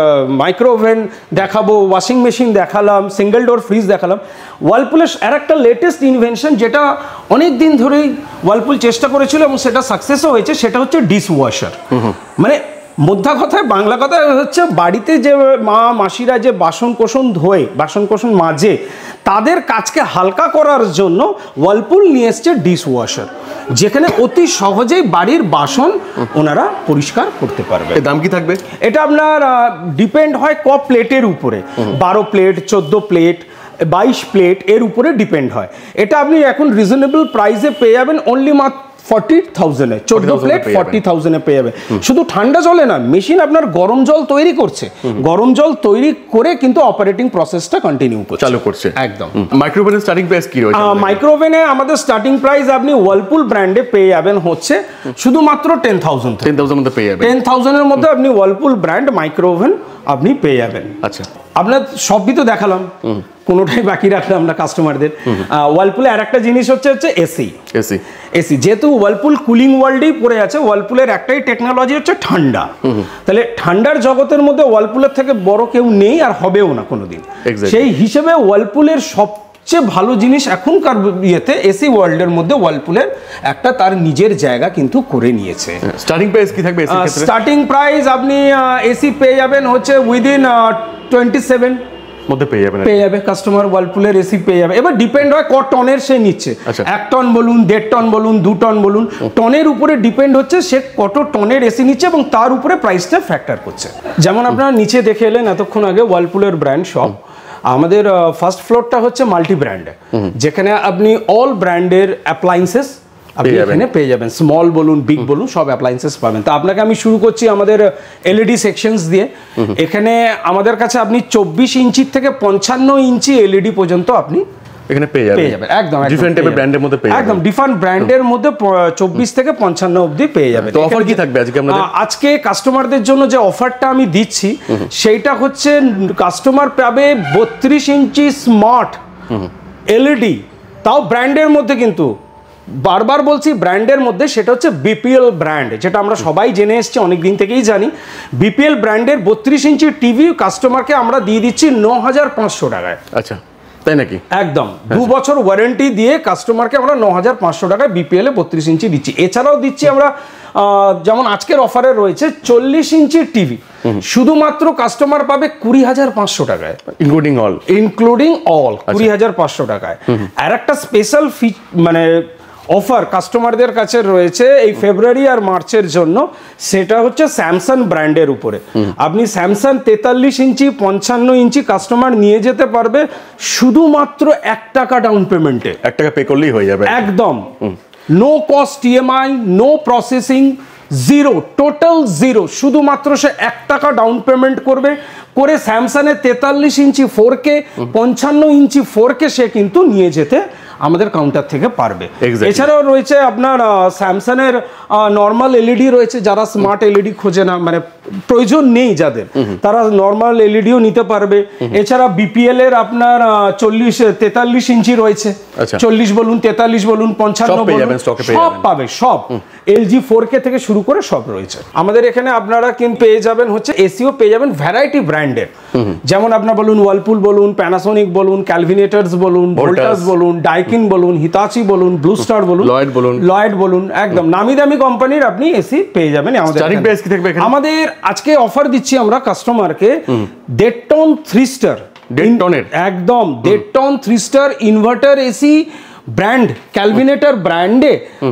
S1: মাইক্রোওভেন দেখাবো ওয়াশিং মেশিন দেখালাম সিঙ্গেল ডোর ফ্রিজ দেখালাম ওয়ালপুলের আর একটা লেটেস্ট ইনভেনশন যেটা অনেক দিন ধরেই ওয়ালপুল চেষ্টা করেছিল এবং সেটা সাকসেসও হয়েছে সেটা হচ্ছে ডিস ওয়াশার মানে মধ্যা কথায় বাংলা কথা হচ্ছে বাড়িতে যে মা মাসিরা যে বাসন কোষণ ধোয়ে বাসন কোষণ মাজে তাদের কাজকে হালকা করার জন্য ওয়ালপুল নিয়ে এসছে ডিশ ওয়াশার যেখানে অতি সহজেই বাড়ির বাসন ওনারা পরিষ্কার করতে পারবে দাম কি থাকবে এটা আপনার ডিপেন্ড হয় ক প্লেটের উপরে বারো প্লেট চোদ্দো প্লেট বাইশ প্লেট এর উপরে ডিপেন্ড হয় এটা আপনি এখন রিজনেবল প্রাইসে পেয়ে যাবেন অনলি মাত্র ফর্টি থাউজেন্ডে চোদ্দ প্লেট ফর্টি থাউজেন্ডে পেয়ে যাবে শুধু ঠান্ডা জলে না মেশিন আপনার গরম জল তৈরি করছে গরম জল তৈরি করে কিন্তু অপারেটিং প্রসেসটা কন্টিনিউ
S2: করছে চালু করছে একদম
S1: মাইক্রোওভেনের স্টার্টিং প্রাইস কি রয়েছে মাইক্রোওভেনে আমাদের স্টার্টিং প্রাইস আপনি ওয়ালপুল ব্র্যান্ডে পেয়ে যাবেন হচ্ছে শুধুমাত্র টেন থাউজেন্ড টেন থাউজেন্ডের মধ্যে পেয়ে যাবেন টেন থাউজেন্ডের মধ্যে আপনি ওয়ালপুল ব্র্যান্ড মাইক্রোওভেন আপনি পেয়ে যাবেন আচ্ছা আপনার সবই তো দেখালাম কোনোটাই বাকি রাখলাম না কাস্টমারদের ওয়ালপুলে আর একটা জিনিস হচ্ছে হচ্ছে এসি এসি এসি যেহেতু ওয়ালপুল কুলিং ওয়ার্ল্ডেই পড়ে আছে ওয়ালপুলের একটাই টেকনোলজি হচ্ছে ঠান্ডা তাহলে ঠান্ডার জগতের মধ্যে ওয়ালপুলের থেকে বড় কেউ নেই আর হবেও না কোনোদিন সেই হিসেবে ওয়ালপুলের সব সবচেয়ে ভালো জিনিস এখনকার ইয়েতে এসি ওয়ার্ল্ডের মধ্যে ওয়ার্লপুলের একটা তার নিজের জায়গা কিন্তু করে নিয়েছে স্টার্টিং হ্যাঁ, প্রাইস কি থাকবে স্টার্টিং প্রাইস আপনি এসি পেয়ে যাবেন হচ্ছে উইদিন টোয়েন্টি সেভেন যেমন আপনার নিচে দেখে এলেন এতক্ষণ আগে ওয়ালপুলের ব্র্যান্ড সব আমাদের ফার্স্ট ফ্লোরটা হচ্ছে মাল্টি ব্র্যান্ড যেখানে আপনি অল ব্র্যান্ডের অ্যাপ্লায়েন্সেস আপনি এখানে পেয়ে যাবেন স্মল বলুন বিগ বলুন সব অ্যাপ্লায়েন্সেস পাবেন তো আপনাকে আমি শুরু করছি আমাদের এলইডি সেকশনস দিয়ে এখানে আমাদের কাছে আপনি চব্বিশ ইঞ্চির থেকে পঞ্চান্ন ইঞ্চি এলইডি পর্যন্ত আপনি এখানে পেয়ে যাবেন একদম ডিফারেন্ট টাইপের ব্র্যান্ডের মধ্যে পেয়ে একদম ডিফারেন্ট ব্র্যান্ডের মধ্যে চব্বিশ থেকে পঞ্চান্ন অবধি পেয়ে যাবে তো অফার কি থাকবে আজকে আমাদের আজকে কাস্টমারদের জন্য যে অফারটা আমি দিচ্ছি সেইটা হচ্ছে কাস্টমার পাবে বত্রিশ ইঞ্চি স্মার্ট এলইডি e তাও ব্র্যান্ডের মধ্যে কিন্তু বারবার বলছি ব্র্যান্ডের মধ্যে সেটা হচ্ছে বিপিএল ব্র্যান্ড যেটা আমরা সবাই জেনে এসছি অনেক দিন থেকেই জানি বিপিএল ব্র্যান্ডের বত্রিশ ইঞ্চি টিভি কাস্টমারকে আমরা দিয়ে দিচ্ছি ন হাজার পাঁচশো টাকায় আচ্ছা তাই নাকি একদম আচ্ছা। দু বছর ওয়ারেন্টি দিয়ে কাস্টমারকে আমরা ন হাজার পাঁচশো টাকায় বিপিএল এ বত্রিশ ইঞ্চি দিচ্ছি এছাড়াও দিচ্ছি আমরা যেমন আজকের অফারে রয়েছে চল্লিশ ইঞ্চির টিভি শুধুমাত্র কাস্টমার পাবে কুড়ি হাজার পাঁচশো টাকায় ইনক্লুডিং অল ইনক্লুডিং অল কুড়ি হাজার পাঁচশো টাকায় আর একটা স্পেশাল ফি মানে অফার কাস্টমারদের কাছে রয়েছে এই ফেব্রুয়ারি আর মার্চের জন্য সেটা হচ্ছে স্যামসাং ব্র্যান্ডের উপরে আপনি স্যামসাং তেতাল্লিশ ইঞ্চি পঞ্চান্ন ইঞ্চি কাস্টমার নিয়ে যেতে পারবে শুধুমাত্র এক টাকা ডাউন পেমেন্টে এক টাকা পে করলেই হয়ে যাবে একদম no cost EMI no processing zero total zero শুধুমাত্র সে এক টাকা ডাউন পেমেন্ট করবে করে স্যামসাংয়ের তেতাল্লিশ ইঞ্চি ফোর কে পঞ্চান্ন ইঞ্চি ফোর কে সে কিন্তু নিয়ে যেতে আমাদের কাউন্টার থেকে পারবে এছাড়াও রয়েছে আপনার স্যামসাংয়ের নর্মাল এলইডি রয়েছে যারা স্মার্ট এলইডি খোঁজে না মানে প্রয়োজন নেই যাদের তারা নর্মাল এলইডিও নিতে পারবে এছাড়া বিপিএল এর আপনার চল্লিশ তেতাল্লিশ ইঞ্চি রয়েছে আচ্ছা। চল্লিশ বলুন তেতাল্লিশ বলুন পঞ্চান্ন সব পাবে সব এলজি ফোর কে থেকে শুরু করে সব রয়েছে আমাদের এখানে আপনারা কিন্তু পেয়ে যাবেন হচ্ছে এসিও e পেয়ে যাবেন ভ্যারাইটি ব্র্যান্ডের যেমন আপনার বলুন ওয়ালপুল বলুন প্যানাসোনিক বলুন ক্যালভিনেটার্স বলুন ভোল্টাস বলুন ডাইক ডেকিন বলুন হিতাচি বলুন ব্লু স্টার বলুন লয়েড বলুন লয়েড বলুন একদম নামি দামি কোম্পানির আপনি এসি পেয়ে যাবেন আমাদের আজকে অফার দিচ্ছি আমরা কাস্টমারকে দেড় টন থ্রি স্টার একদম দেড় ton three star inverter AC brand Kelvinator ব্র্যান্ডে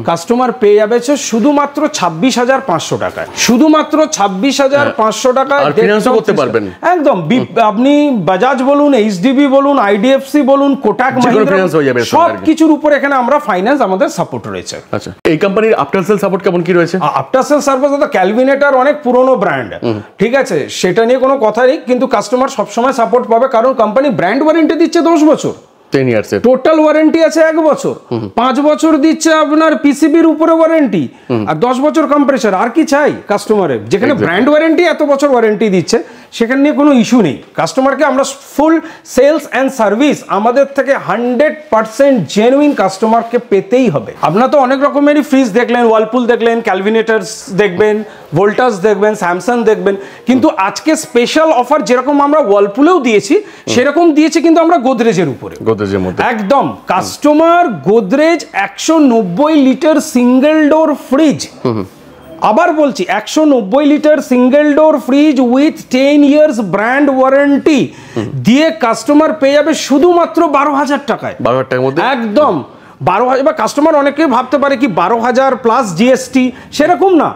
S1: কাস্টমার পেয়ে যাবে শুধুমাত্র ছাব্বিশ হাজার পাঁচশো টাকায় শুধুমাত্র ছাব্বিশ হাজার হ্যাঁ। পাঁচশো টাকা করতে পারবেন একদম আপনি বাজাজ বলুন এইচডিবি বলুন আইডিএফসি বলুন কোটাক সব কিছুর উপর এখানে আমরা ফাইন্যান্স আমাদের সাপোর্ট রয়েছে আচ্ছা এই কোম্পানির আফটার সেল সাপোর্ট কেমন কি রয়েছে আফটার সেল সার্ভিস তো ক্যালভিনেটার অনেক পুরনো ব্র্যান্ড ঠিক আছে সেটা নিয়ে কোনো কথা নেই কিন্তু কাস্টমার সবসময় সাপোর্ট পাবে কারণ কোম্পানি ব্র্যান্ড ওয়ারেন্টি দিচ্ছে দশ বছর টেন ইয়ার্স টোটাল ওয়ারেন্টি আছে এক বছর পাঁচ বছর দিচ্ছে আপনার পিসিবির উপরে ওয়ারেন্টি আর দশ বছর কম্প্রেসার আর কি চাই কাস্টমারের যেখানে ব্র্যান্ড ওয়ারেন্টি এত বছর ওয়ারেন্টি দিচ্ছে সেখানে নিয়ে কোনো ইস্যু নেই কাস্টমারকে আমরা ফুল সেলস অ্যান্ড সার্ভিস আমাদের থেকে হান্ড্রেড পারসেন্ট জেনুইন কাস্টমারকে পেতেই হবে আপনার তো অনেক রকমেরই ফ্রিজ দেখলেন ওয়ালপুল দেখলেন ক্যালভিনেটার্স দেখবেন ভোল্টাস দেখবেন স্যামসাং দেখবেন কিন্তু আজকে স্পেশাল অফার যেরকম আমরা ওয়ালপুলেও দিয়েছি সেরকম দিয়েছি কিন্তু আমরা গোদরেজের উপরে গোদরেজের মধ্যে একদম কাস্টমার গোদরেজ একশো লিটার সিঙ্গেল ডোর ফ্রিজ আবার বলছি একশো নব্বই litre single door fridge with ten years brand warranty দিয়ে কাস্টমার পেয়ে যাবে শুধুমাত্র বারো হাজার টাকায় বারো হাজার টাকার মধ্যে একদম বারো হাজার বা কাস্টমার অনেকে ভাবতে পারে কি বারো হাজার প্লাস জিএসটি সেরকম না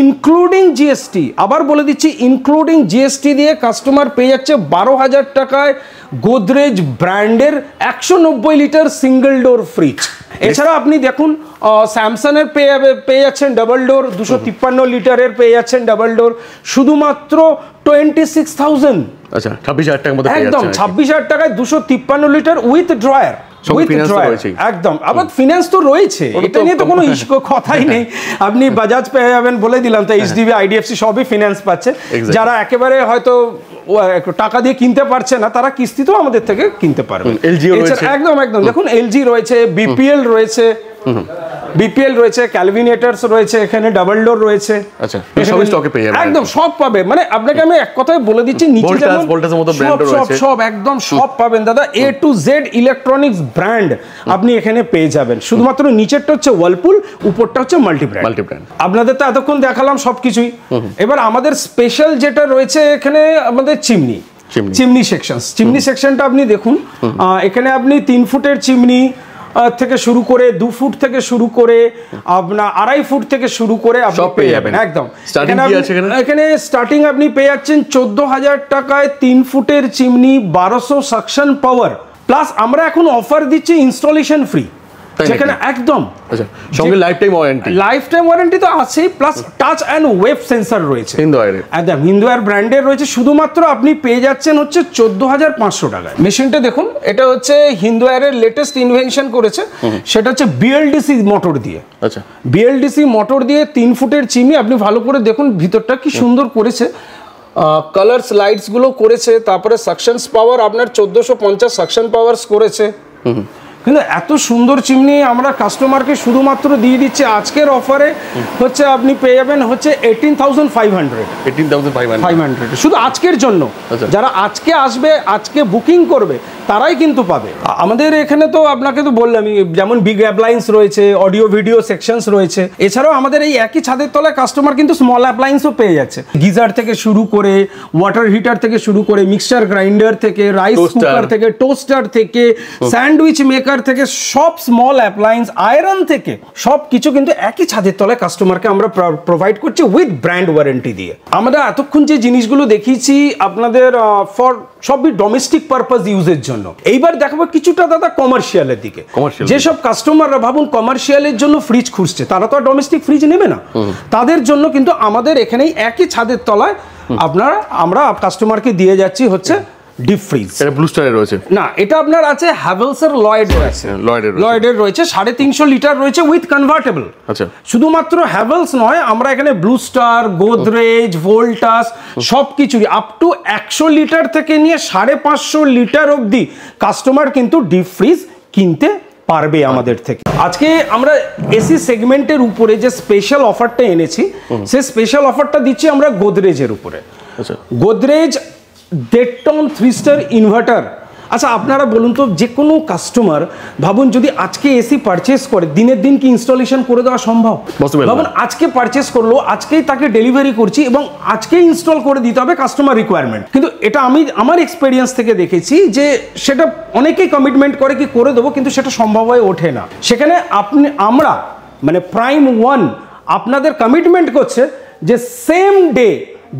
S1: ইনক্লুডিং জিএসটি আবার বলে দিচ্ছি ইনক্লুডিং জিএসটি দিয়ে কাস্টমার পেয়ে যাচ্ছে বারো হাজার টাকায় গোদরেজ ব্র্যান্ডের একশো নব্বই লিটার সিঙ্গেল ডোর ফ্রিজ এছাড়া আপনি দেখুন স্যামসাংয়ের পেয়ে যাবে পেয়ে যাচ্ছেন ডাবল ডোর দুশো তিপ্পান্ন লিটারের পেয়ে যাচ্ছেন ডাবল ডোর শুধুমাত্র টোয়েন্টি সিক্স থাউজেন্ড আচ্ছা
S2: ছাব্বিশ হাজার টাকার মধ্যে একদম
S1: ছাব্বিশ হাজার টাকায় দুশো তিপ্পান্ন লিটার উইথ ড্রয়ার একদম আবার ফিনান্স তো রয়েছে এটা নিয়ে তো কোনো কথাই নেই আপনি বাজাজ পেয়ে যাবেন বলে দিলাম হ্যাঁ। সবই পাচ্ছে যারা একেবারে হয়তো টাকা দিয়ে কিনতে পারছে না তারা কিস্তিতেও আমাদের থেকে কিনতে পারবে একদম একদম দেখুন এলজি রয়েছে বিপিএল রয়েছে বিপিএল রয়েছে ক্যালভিনেটার্স রয়েছে এখানে ডাবল ডোর রয়েছে
S2: আচ্ছা, একদম
S1: সব পাবে মানে আপনাকে আমি এক কথায় বলে দিচ্ছি সব একদম সব পাবেন দাদা A to Z electronics brand আপনি এখানে পেয়ে যাবেন শুধুমাত্র নিচেরটা হচ্ছে ওয়ালপুল উপরটা হচ্ছে মাল্টি ব্র্যান্ড মাল্টি ব্র্যান্ড আপনাদের তো এতক্ষণ দেখালাম সবকিছুই এবার আমাদের স্পেশাল যেটা রয়েছে এখানে আমাদের আমাদের চিমনি চিমনি সেকশন চিমনি সেকশনটা আপনি দেখুন এখানে আপনি তিন ফুটের চিমনি থেকে শুরু করে দু ফুট থেকে শুরু করে আপনার আড়াই ফুট থেকে শুরু করে আপনি পেয়ে যাবেন একদম এখানে স্টার্টিং আপনি পেয়ে যাচ্ছেন চোদ্দ হাজার টাকায় তিন ফুটের চিমনি বারোশো সাকশন পাওয়ার প্লাস আমরা এখন অফার দিচ্ছি ইনস্টলেশন ফ্রি সেখানে একদম আচ্ছা সঙ্গে lifetime warranty lifetime warranty তো আছেই plus touch and wave sensor রয়েছে হিন্দু আয়ের একদম হিন্দু আয়ের ব্র্যান্ডের রয়েছে শুধুমাত্র আপনি পেয়ে যাচ্ছেন হচ্ছে চোদ্দ হাজার পাঁচশো টাকায় মেশিনটা দেখুন এটা হচ্ছে হিন্দু আয়ের লেটেস্ট ইনভেনশন করেছে সেটা হচ্ছে বিএলডিসি মোটর দিয়ে আচ্ছা বিএলডিসি মোটর দিয়ে তিন ফুটের চিমি আপনি ভালো করে দেখুন ভিতরটা কি সুন্দর করেছে কালার্স লাইটসগুলো করেছে তারপরে সাকশনস পাওয়ার আপনার চোদ্দোশো পঞ্চাশ সাকশন পাওয়ারস করেছে হুম কিন্তু এত সুন্দর চিমনি আমরা কাস্টমারকে শুধুমাত্র দিয়ে দিচ্ছি আজকের অফারে হচ্ছে আপনি পেয়ে যাবেন হচ্ছে eighteen thousand five hundred eighteen thousand five hundred শুধু আজকের জন্য আচ্ছা। যারা আজকে আসবে আজকে বুকিং করবে তারাই কিন্তু পাবে আমাদের এখানে তো আপনাকে তো বললামই যেমন বিগ অ্যাপ্লায়েন্স রয়েছে অডিও ভিডিও সেকশনস রয়েছে এছাড়াও আমাদের এই একই ছাদের তলায় কাস্টমার কিন্তু স্মল অ্যাপ্লায়েন্সও পেয়ে যাচ্ছে গিজার থেকে শুরু করে ওয়াটার হিটার থেকে শুরু করে মিক্সচার গ্রাইন্ডার থেকে রাইস কুকার থেকে টোস্টার থেকে স্যান্ডউইচ মেকার কুকার থেকে সব স্মল অ্যাপ্লায়েন্স আয়রন থেকে সব কিছু কিন্তু একই ছাদের তলায় কাস্টমারকে আমরা প্রোভাইড করছি উইথ ব্র্যান্ড ওয়ারেন্টি দিয়ে আমরা এতক্ষণ যে জিনিসগুলো দেখিয়েছি আপনাদের ফর সবই ডোমেস্টিক পারপাস ইউজের জন্য এইবার দেখাবো কিছুটা দাদা কমার্শিয়ালের দিকে যেসব কাস্টমাররা ভাবুন কমার্শিয়ালের জন্য ফ্রিজ খুঁজছে তারা তো ডোমেস্টিক ফ্রিজ নেবে না তাদের জন্য কিন্তু আমাদের এখানেই একই ছাদের তলায় আপনারা আমরা কাস্টমারকে দিয়ে যাচ্ছি হচ্ছে ডিপ ফ্রিজ রয়েছে না এটা আপনার আছে লয়েডের লয়েডের রয়েছে সাড়ে তিনশো লিটার রয়েছে উইথ আচ্ছা শুধুমাত্র হ্যাভেলস নয় আমরা এখানে গোদরেজ ভোল্টাস সব আপ টু একশো লিটার থেকে নিয়ে সাড়ে পাঁচশো লিটার অবধি কাস্টমার কিন্তু ডিপ ফ্রিজ কিনতে পারবে আমাদের থেকে আজকে আমরা এসি সেগমেন্টের উপরে যে স্পেশাল অফারটা এনেছি সে স্পেশাল অফারটা দিচ্ছি আমরা গোদরেজের উপরে গোদরেজ আচ্ছা। দেড় টন থ্রি স্টার ইনভার্টার আচ্ছা আপনারা বলুন তো যে কোনো কাস্টমার ভাবুন যদি আজকে এসি পারচেস করে দিনের দিন কি ইনস্টলেশন করে দেওয়া সম্ভব ভাবুন হ্যাঁ। আজকে পারচেস করলো আজকেই তাকে ডেলিভারি করছি এবং আজকে ইনস্টল করে দিতে হবে কাস্টমার রিকোয়ারমেন্ট কিন্তু এটা আমি আমার এক্সপিরিয়েন্স থেকে দেখেছি যে সেটা অনেকেই কমিটমেন্ট করে কি করে দেবো কিন্তু সেটা সম্ভব হয়ে ওঠে না সেখানে আপনি আমরা মানে প্রাইম ওয়ান আপনাদের কমিটমেন্ট করছে যে same day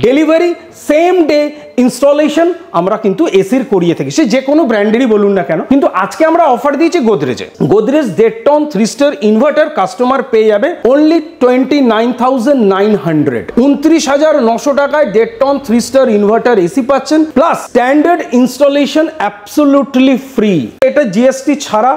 S1: delivery same day installation আমরা কিন্তু এসির করিয়ে থাকি সে যে কোনো ব্র্যান্ডেরই বলুন না কেন কিন্তু আজকে আমরা অফার দিয়েছি গোদরেজে গোদরেজ দেড় ton three star inverter customer পেয়ে যাবে only twenty nine thousand nine hundred উনত্রিশ হাজার নশো টাকায় দেড় ton three star inverter AC পাচ্ছেন plus standard installation absolutely free এটা জিএসটি ছাড়া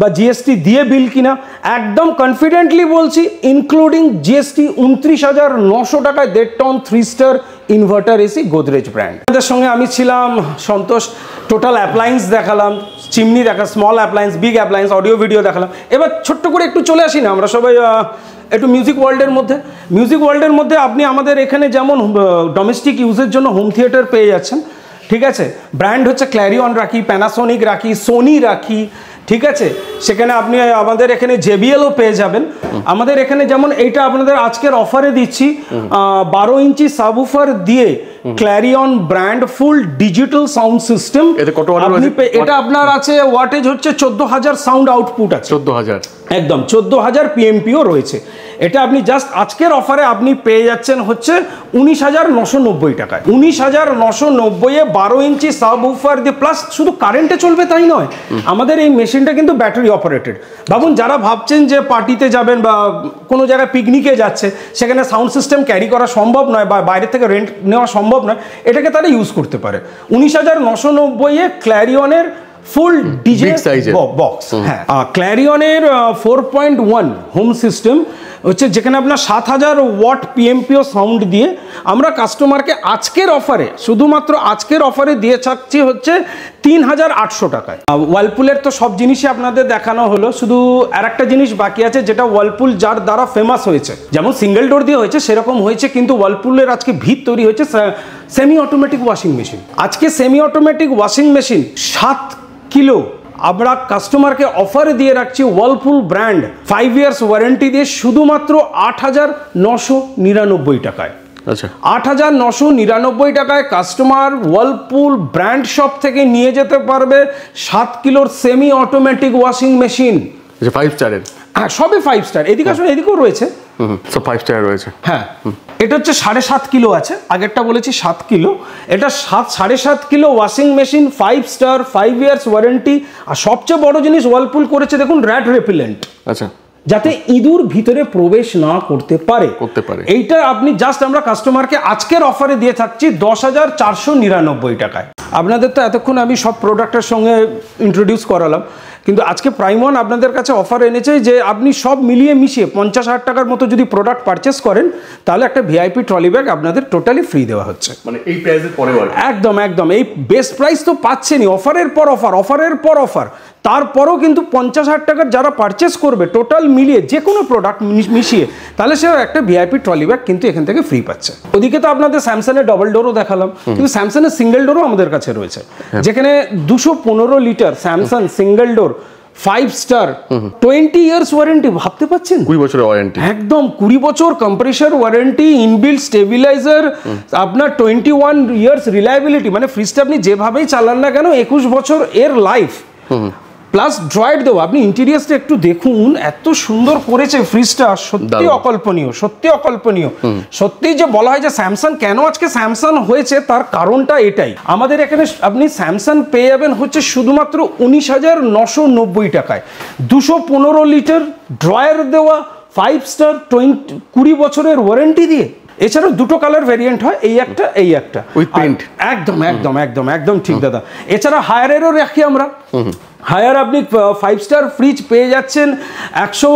S1: বা জিএসটি দিয়ে বিল কিনা একদম কনফিডেন্টলি বলছি ইনক্লুডিং জিএসটি উনত্রিশ হাজার নশো টাকায় দেড় ton three star inverter AC Godrej brand আমাদের সঙ্গে আমি ছিলাম সন্তোষ টোটাল অ্যাপ্লায়েন্স দেখালাম চিমনি দেখা small appliance big appliance audio video দেখালাম এবার ছোট্ট করে একটু চলে আসি না আমরা সবাই একটু মিউজিক ওয়ার্ল্ডের মধ্যে মিউজিক ওয়ার্ল্ডের মধ্যে আপনি আমাদের এখানে যেমন ডোমেস্টিক ইউজের জন্য হোম থিয়েটার পেয়ে যাচ্ছেন ঠিক আছে ব্র্যান্ড হচ্ছে ক্ল্যারিওন রাখি প্যানাসোনিক রাখি সোনি রাখি ঠিক আছে সেখানে আপনি আমাদের এখানে জেবিএলও পেয়ে যাবেন আমাদের এখানে যেমন এইটা আপনাদের আজকের অফারে দিচ্ছি বারো ইঞ্চি সাবুফার দিয়ে Clarion brand full digital sound system এটা আপনার আছে ওয়াটেজ হচ্ছে চোদ্দ হাজার সাউন্ড আউটপুট আছে চোদ্দ হাজার একদম চোদ্দ হাজার পিএমপিও রয়েছে এটা আপনি জাস্ট আজকের অফারে আপনি পেয়ে যাচ্ছেন হচ্ছে উনিশ হাজার নশো নব্বই টাকায় উনিশ হাজার নশো নব্বইয়ে বারো ইঞ্চি সাব উফার দিয়ে প্লাস শুধু কারেন্টে চলবে তাই নয় আমাদের এই মেশিনটা কিন্তু ব্যাটারি অপারেটেড ভাবুন যারা ভাবছেন যে পার্টিতে যাবেন বা কোনো জায়গায় পিকনিকে যাচ্ছে সেখানে সাউন্ড সিস্টেম ক্যারি করা সম্ভব নয় বা বাইরে থেকে রেন্ট নেওয়া সম্ভব নয় এটাকে তারা ইউজ করতে পারে উনিশ হাজার নশো নব্বইয়ে ক্ল্যারিয়নের ফুল ডিজিটাল বক্স হ্যাঁ ক্ল্যারিয়নের four point one home system হচ্ছে যেখানে আপনার সাত হাজার ওয়াট পিএমপিও সাউন্ড দিয়ে আমরা কাস্টমারকে আজকের অফারে শুধুমাত্র আজকের অফারে দিয়ে থাকছি হচ্ছে তিন হাজার আটশো টাকায় ওয়ালপুলের তো সব জিনিসই আপনাদের দেখানো হলো শুধু আর একটা জিনিস বাকি আছে যেটা ওয়ালপুল যার দ্বারা ফেমাস হয়েছে যেমন সিঙ্গেল ডোর দিয়ে হয়েছে সেরকম হয়েছে কিন্তু ওয়ালপুলের আজকে ভিত তৈরি হয়েছে সেমি অটোমেটিক ওয়াশিং মেশিন আজকে সেমি অটোমেটিক ওয়াশিং মেশিন সাত কিলো আমরা কাস্টমারকে অফারে দিয়ে রাখছি Whirlpool brand five years warranty দিয়ে শুধুমাত্র আট হাজার নশো নিরানব্বই টাকায় আচ্ছা আট হাজার নশো নিরানব্বই টাকায় কাস্টমার ওয়ার্লপুল ব্র্যান্ড শপ থেকে নিয়ে যেতে পারবে সাত কিলোর semi automatic washing machine five স্টারের হ্যাঁ সবই ফাইভ স্টার এদিকে হ্যাঁ। আসলে এদিকেও রয়েছে সো ফাইভ স্টার রয়েছে হ্যাঁ এটা হচ্ছে সাড়ে সাত কিলো আছে আগেরটা বলেছি সাত কিলো এটা সাত সাড়ে সাত kilo washing machine five star five years warranty আর সবচেয়ে বড় জিনিস ওয়ালপুল করেছে দেখুন র্যাড রেপিলেন্ট আচ্ছা যাতে ইঁদুর ভিতরে প্রবেশ না করতে পারে করতে পারে এইটা আপনি জাস্ট আমরা কাস্টমারকে আজকের অফারে দিয়ে থাকছি দশ হাজার চারশো নিরানব্বই টাকায় আপনাদের তো এতক্ষণ আমি সব প্রোডাক্টের সঙ্গে ইন্ট্রোডিউস করালাম কিন্তু আজকে প্রাইম ওয়ান আপনাদের কাছে অফার এনেছে যে আপনি সব মিলিয়ে মিশিয়ে পঞ্চাশ হাজার টাকার মতো যদি প্রোডাক্ট পারচেস করেন তাহলে একটা ভিআইপি ট্রলি ব্যাগ আপনাদের টোটালি ফ্রি দেওয়া হচ্ছে মানে এই প্রাইসের পরে একদম একদম এই বেস্ট প্রাইস তো পাচ্ছেনই অফারের পর অফার অফারের পর অফার তারপরও কিন্তু পঞ্চাশ হাজার টাকার যারা পারচেস করবে টোটাল মিলিয়ে যে কোনো প্রোডাক্ট মিশিয়ে তাহলে সেও একটা ভিআইপি ট্রলি ব্যাগ কিন্তু এখান থেকে ফ্রি পাচ্ছে ওদিকে তো আপনাদের স্যামসাংয়ের ডবল ডোরও দেখালাম কিন্তু স্যামসাংয়ের সিঙ্গেল ডোরও আমাদের কাছে রয়েছে হ্যাঁ। যেখানে দুশো পনেরো litre Samsung single door five star twenty years warranty ভাবতে পারছেন কুড়ি বছরের ওয়ারেন্টি একদম কুড়ি বছর কম্প্রেসার ওয়ারেন্টি ইনবিল্ড স্টেবিলাইজার আপনার টোয়েন্টি ওয়ান ইয়ার্স রিলায়েবিলিটি মানে ফ্রিজটা আপনি যেভাবেই চালান না কেন একুশ বছর এর লাইফ প্লাস ড্রয়েড দেবো আপনি ইন্টেরিয়ারটা একটু দেখুন এত সুন্দর করেছে ফ্রিজটা সত্যি অকল্পনীয় সত্যি অকল্পনীয় সত্যি যে বলা হয় যে স্যামসাং কেন আজকে স্যামসাং হয়েছে তার কারণটা এটাই আমাদের এখানে আপনি স্যামসাং পেয়ে যাবেন হচ্ছে শুধুমাত্র উনিশ হাজার নশো নব্বই টাকায় দুশো পনেরো লিটার ড্রয়ার দেওয়া ফাইভ স্টার টোয়েন্টি কুড়ি বছরের ওয়ারেন্টি দিয়ে এছাড়াও দুটো কালার ভেরিয়েন্ট হয় এই একটা এই একটা প্রিন্ট একদম একদম একদম একদম ঠিক দাদা এছাড়া হায়ারেরও রাখি আমরা হায়ার আপনি ফাইভ স্টার ফ্রিজ পেয়ে যাচ্ছেন একশো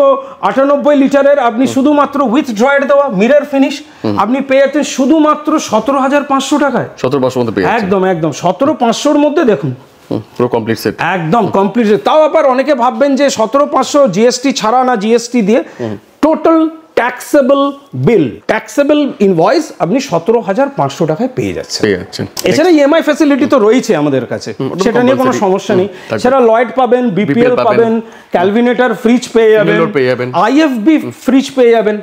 S1: আটানব্বই লিটারের আপনি শুধুমাত্র উইথ ড্রয়ের দেওয়া মিরর ফিনিশ আপনি পেয়ে যাচ্ছেন শুধুমাত্র সতেরো হাজার পাঁচশো টাকায় সতেরো পাঁচশো মধ্যে একদম একদম সতেরো পাঁচশোর মধ্যে দেখুন একদম কমপ্লিট সেট তাও আবার অনেকে ভাববেন যে সতেরো পাঁচশো জিএসটি ছাড়া না জিএসটি দিয়ে total taxable bill taxable invoice আপনি সতেরো হাজার পাঁচশো টাকায় পেয়ে যাচ্ছেন এছাড়া ইএমআই ফ্যাসিলিটি তো রয়েছে আমাদের কাছে সেটা নিয়ে কোনো সমস্যা নেই সেটা লয়েড পাবেন বিপিএল পাবেন ক্যালভিনেটার ফ্রিজ পেয়ে যাবেন আইএফবি ফ্রিজ পেয়ে যাবেন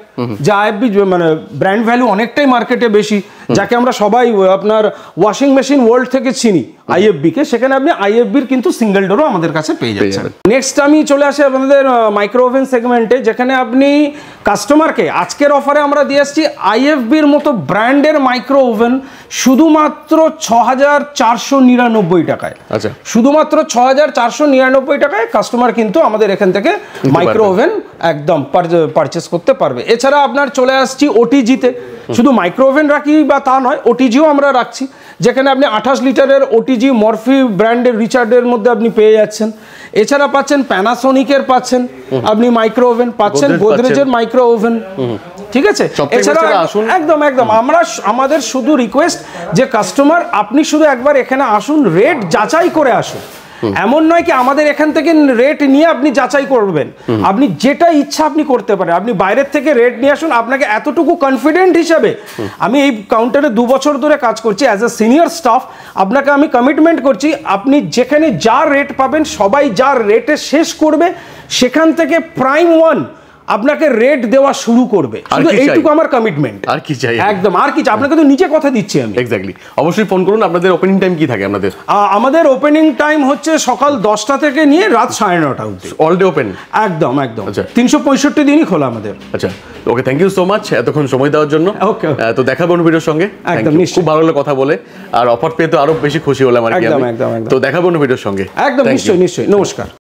S1: যা আইএফবি মানে ব্র্যান্ড ভ্যালু অনেকটাই মার্কেটে বেশি যাকে আমরা সবাই আপনার ওয়াশিং মেশিন ওয়ার্ল্ড থেকে চিনি আইএফবি কে সেখানে আপনি আইএফবি এর কিন্তু সিঙ্গেল ডোরও আমাদের কাছে পেয়ে যাচ্ছেন নেক্সট আমি চলে আসি আপনাদের মাইক্রোওভেন সেগমেন্টে যেখানে আপনি কাস্টমারকে আজকের অফারে আমরা দিয়ে আসছি আইএফবির মতো ব্র্যান্ডের মাইক্রো ওভেন শুধুমাত্র ছ হাজার চারশো নিরানব্বই টাকায় আচ্ছা শুধুমাত্র ছ নিরানব্বই টাকায় কাস্টমার কিন্তু আমাদের এখান থেকে মাইক্রো ওভেন একদম পারচেস করতে পারবে এছাড়া আপনার চলে আসছি ওটিজিতে শুধু মাইক্রো ওভেন রাখি বা তা নয় ওটিজিও আমরা রাখছি যেখানে আপনি আঠাশ লিটারের ওটিজি মরফি ব্র্যান্ডের রিচার্ডের মধ্যে আপনি পেয়ে যাচ্ছেন এছাড়া পাচ্ছেন প্যানাসোনিকের পাচ্ছেন আপনি মাইক্রো ওভেন পাচ্ছেন গোদরেজের মাইক্রো ওভেন ঠিক আছে এছাড়া একদম একদম আমরা আমাদের শুধু রিকোয়েস্ট যে কাস্টমার আপনি শুধু একবার এখানে আসুন রেট যাচাই করে আসুন এমন নয় কি আমাদের এখান থেকে রেট নিয়ে আপনি যাচাই করবেন আপনি যেটা ইচ্ছা আপনি করতে পারেন আপনি বাইরের থেকে রেট নিয়ে আসুন আপনাকে এতটুকু কনফিডেন্ট হিসাবে আমি এই কাউন্টারে দু বছর ধরে কাজ করছি অ্যাজ এ সিনিয়র স্টাফ আপনাকে আমি কমিটমেন্ট করছি আপনি যেখানে যা রেট পাবেন সবাই যা রেটে শেষ করবে সেখান থেকে প্রাইম ওয়ান আপনাকে রেট দেওয়া শুরু করবে এইটুকু আমার কমিটমেন্ট আর কি চাই একদম আর কি চাই আপনাকে তো নিচে কথা দিচ্ছি আমি এক্স্যাক্টলি অবশ্যই ফোন করুন আপনাদের ওপেনিং টাইম কি থাকে আপনাদের আমাদের ওপেনিং টাইম হচ্ছে সকাল দশটা থেকে নিয়ে রাত সাড়ে নটা অবধি অল ডে ওপেন একদম একদম আচ্ছা তিনশো পঁয়ষট্টি দিনই খোলা আমাদের আচ্ছা okay thank you so much এতক্ষণ সময় দেওয়ার জন্য
S2: ওকে তো দেখাবো অন্য ভিডিওর সঙ্গে একদম খুব ভালো হলো কথা বলে আর অফার পেয়ে তো আরো বেশি খুশি হলাম আর কি একদম একদম তো দেখাবো অন্য ভিডিওর সঙ্গে একদম নিশ্চয়ই
S1: নিশ্চয়ই নমস্কার